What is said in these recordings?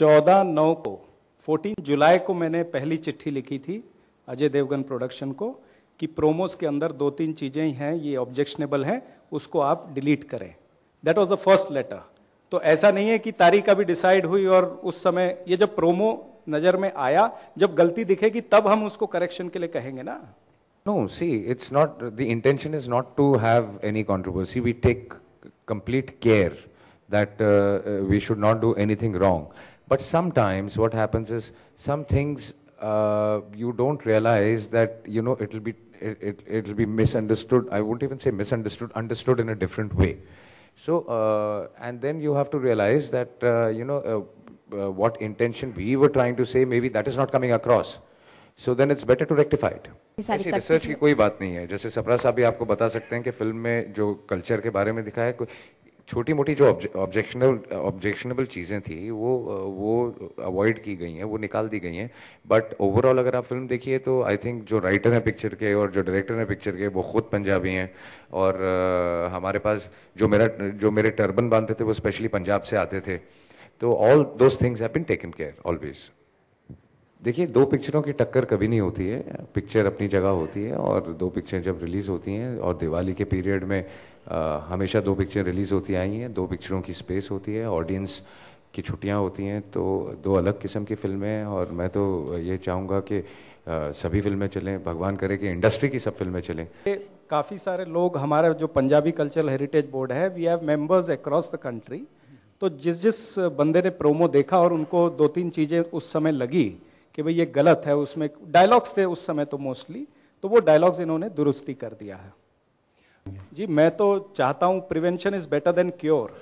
चौदह नौ को फोर्टीन जुलाई को मैंने पहली चिट्ठी लिखी थी अजय देवगन प्रोडक्शन को कि प्रोमोस के अंदर दो तीन चीज़ें हैं ये ऑब्जेक्शनेबल हैं उसको आप डिलीट करें that was the first letter तो ऐसा नहीं है कि तारीख अभी डिसाइड हुई और उस समय ये जब प्रोमो नज़र में आया जब गलती दिखेगी तब हम उसको करेक्शन के लिए कहेंगे ना no see it's not the intention is not to have any controversy we take complete care that we should not do do wrong But sometimes what happens is some things uh, you don't realize that you know it'll be it, it will be misunderstood. I won't even say misunderstood, understood in a different way. So uh, and then you have to realize that uh, you know uh, uh, what intention we were trying to say. Maybe that is not coming across. So then it's better to rectify ऐसी research की कोई बात नहीं है जैसे सप्रा साहब भी आपको बता सकते हैं कि फिल्म में जो कल्चर के बारे में दिखाया है छोटी मोटी जो ऑब्जेक्शनल ऑब्जेक्शनेबल चीज़ें थी वो वो अवॉइड की गई हैं वो निकाल दी गई हैं बट ओवरऑल अगर आप फिल्म देखिए तो आई थिंक जो राइटर हैं पिक्चर के और जो डायरेक्टर हैं पिक्चर के वो खुद पंजाबी हैं और uh, हमारे पास जो मेरा जो मेरे टर्बन बांधते थे वो स्पेशली पंजाब से आते थे तो all those things have been taken care always देखिए दो पिक्चरों की टक्कर कभी नहीं होती है पिक्चर अपनी जगह होती है और दो पिक्चर जब रिलीज़ होती हैं और दिवाली के पीरियड में आ, हमेशा दो पिक्चर रिलीज़ होती आई हैं दो पिक्चरों की स्पेस होती है ऑडियंस की छुट्टियां होती हैं तो दो अलग किस्म की फिल्में हैं और मैं तो ये चाहूँगा कि आ, सभी फिल्में चलें भगवान करे कि इंडस्ट्री की सब फिल्में चलें काफ़ी सारे लोग हमारा जो पंजाबी कल्चरल हेरिटेज बोर्ड है we have members across the country तो जिस जिस बंदे ने प्रोमो देखा और उनको दो तीन चीज़ें उस समय लगी कि भाई ये गलत है उसमें डायलॉग्स थे उस समय तो मोस्टली तो वो डायलॉग्स इन्होंने दुरुस्ती कर दिया है जी मैं तो चाहता हूँ prevention is better than cure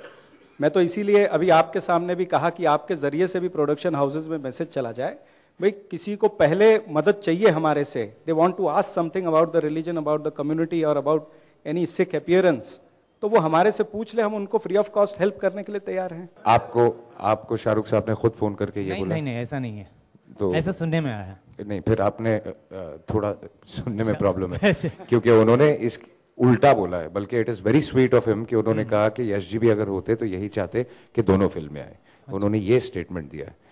मैं तो इसीलिए अभी आपके सामने भी कहा कि आपके जरिए से भी प्रोडक्शन हाउसेज में मैसेज चला जाए भाई किसी को पहले मदद चाहिए हमारे से they want to ask something about the religion about the community और अबाउट एनी सिख अपियरेंस तो वो हमारे से पूछ ले हम उनको फ्री ऑफ कॉस्ट हेल्प करने के लिए तैयार हैं आपको आपको शाहरुख साहब ने खुद फोन करके ये नहीं, बोला नहीं नहीं ऐसा नहीं है तो ऐसा सुनने में आया नहीं फिर आपने थोड़ा सुनने में अच्छा। प्रॉब्लम है क्योंकि उन्होंने इस उल्टा बोला है बल्कि it is very sweet of him कि उन्होंने हम्म। कहा कि यश जी भी अगर होते तो यही चाहते कि दोनों फिल्में आए अच्छा। उन्होंने ये स्टेटमेंट दिया है